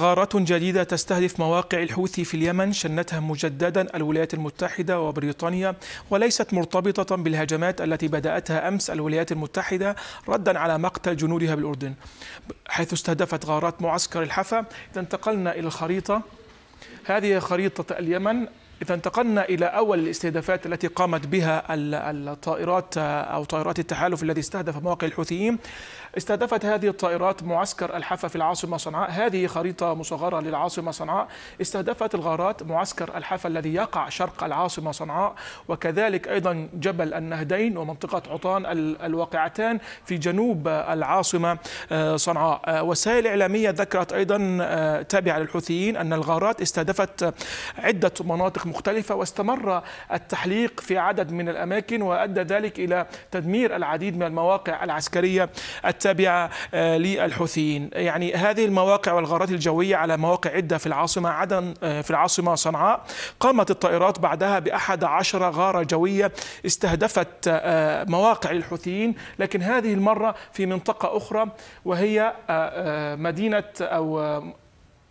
غارات جديدة تستهدف مواقع الحوثي في اليمن شنتها مجددا الولايات المتحدة وبريطانيا وليست مرتبطة بالهجمات التي بدأتها أمس الولايات المتحدة ردا على مقتل جنودها بالأردن حيث استهدفت غارات معسكر الحفا إذا انتقلنا إلى الخريطة هذه خريطة اليمن إذا انتقلنا إلى أول الاستهدافات التي قامت بها الطائرات آه، أو طائرات التحالف الذي استهدف مواقع الحوثيين استهدفت هذه الطائرات معسكر الحفا في العاصمة صنعاء هذه خريطة مصغرة للعاصمة صنعاء استهدفت الغارات معسكر الحفا الذي يقع شرق العاصمة صنعاء وكذلك أيضا جبل النهدين ومنطقة عطان الواقعتان في جنوب العاصمة آه، صنعاء آه، وسائل إعلامية ذكرت أيضا تابعة للحوثيين أن الغارات استهدفت عدة مناطق مختلفة واستمر التحليق في عدد من الأماكن وأدى ذلك إلى تدمير العديد من المواقع العسكرية التابعة آه، للحوثيين يعني هذه المواقع والغارات الجوية على مواقع عدة في العاصمة عدن آه، في العاصمة صنعاء قامت الطائرات بعدها بأحد عشر غارة جوية استهدفت آه، مواقع الحوثيين لكن هذه المرة في منطقة أخرى وهي مدينة أو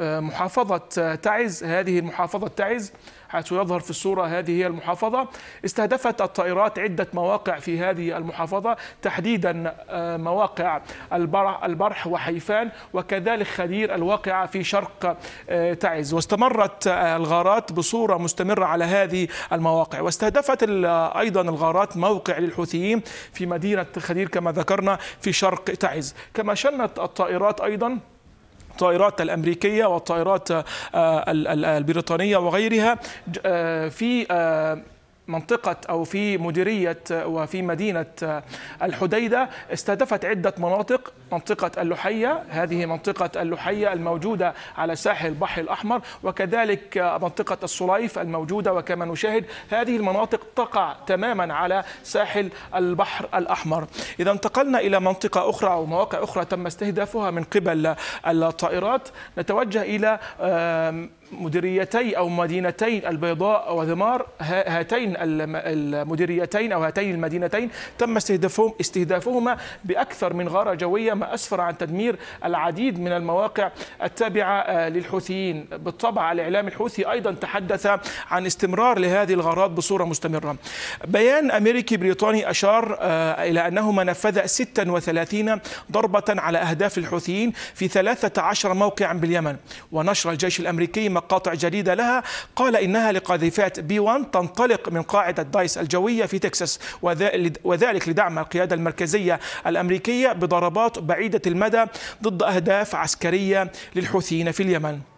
محافظة تعز هذه المحافظة تعز حيث يظهر في الصورة هذه هي المحافظة استهدفت الطائرات عدة مواقع في هذه المحافظة تحديدا آه، مواقع البرح وحيفان وكذلك خدير الواقعة في شرق آه، تعز واستمرت آه، الغارات بصورة مستمرة على هذه المواقع واستهدفت أيضا الغارات موقع للحوثيين في مدينة خدير كما ذكرنا في شرق تعز كما شنت الطائرات أيضا الطائرات الامريكيه والطائرات آه، البريطانيه وغيرها آه، في آه، منطقة أو في مديرية وفي مدينة الحديدة استهدفت عدة مناطق منطقة اللحية هذه منطقة اللحية الموجودة على ساحل البحر الأحمر وكذلك منطقة الصليف الموجودة وكما نشاهد هذه المناطق تقع تماما على ساحل البحر الأحمر إذا انتقلنا إلى منطقة أخرى أو مواقع أخرى تم استهدافها من قبل الطائرات نتوجه إلى مديريتي او مدينتي البيضاء وذمار هاتين المديريتين او هاتين المدينتين تم استهدافهم استهدافهما باكثر من غاره جويه ما اسفر عن تدمير العديد من المواقع التابعه آه، للحوثيين بالطبع الاعلام الحوثي ايضا تحدث عن استمرار لهذه الغارات بصوره مستمره بيان امريكي بريطاني اشار آه، الى انهما نفذا 36 ضربه على اهداف الحوثيين في 13 موقعا باليمن ونشر الجيش الامريكي مقاطع جديدة لها قال إنها لقاذفات بي 1 تنطلق من قاعدة دايس الجوية في تكساس وذلك لدعم القيادة المركزية الأمريكية بضربات بعيدة المدى ضد أهداف عسكرية للحوثيين في اليمن